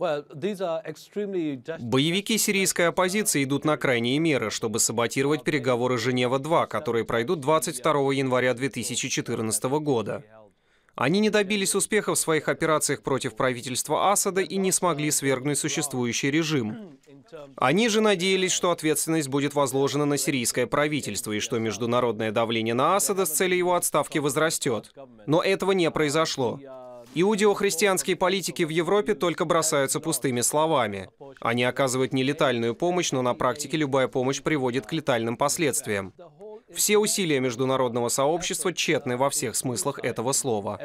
Боевики сирийской оппозиции идут на крайние меры, чтобы саботировать переговоры Женева-2, которые пройдут 22 января 2014 года. Они не добились успеха в своих операциях против правительства Асада и не смогли свергнуть существующий режим. Они же надеялись, что ответственность будет возложена на сирийское правительство и что международное давление на Асада с целью его отставки возрастет. Но этого не произошло. Иудео-христианские политики в Европе только бросаются пустыми словами. Они оказывают нелетальную помощь, но на практике любая помощь приводит к летальным последствиям. Все усилия международного сообщества тщетны во всех смыслах этого слова.